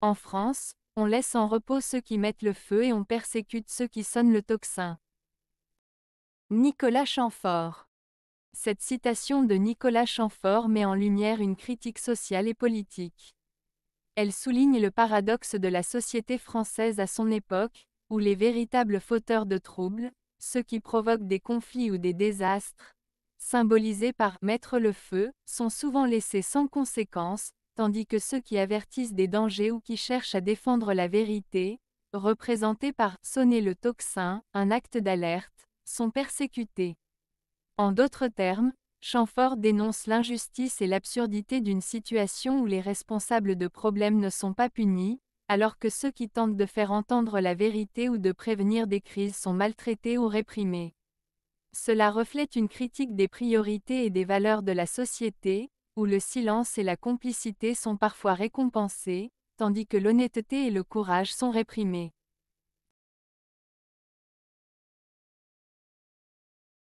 En France, on laisse en repos ceux qui mettent le feu et on persécute ceux qui sonnent le tocsin. Nicolas Chamfort cette citation de Nicolas Chamfort met en lumière une critique sociale et politique. Elle souligne le paradoxe de la société française à son époque, où les véritables fauteurs de troubles, ceux qui provoquent des conflits ou des désastres, symbolisés par mettre le feu, sont souvent laissés sans conséquence, tandis que ceux qui avertissent des dangers ou qui cherchent à défendre la vérité, représentés par sonner le tocsin, un acte d'alerte, sont persécutés. En d'autres termes, Chamfort dénonce l'injustice et l'absurdité d'une situation où les responsables de problèmes ne sont pas punis, alors que ceux qui tentent de faire entendre la vérité ou de prévenir des crises sont maltraités ou réprimés. Cela reflète une critique des priorités et des valeurs de la société, où le silence et la complicité sont parfois récompensés, tandis que l'honnêteté et le courage sont réprimés.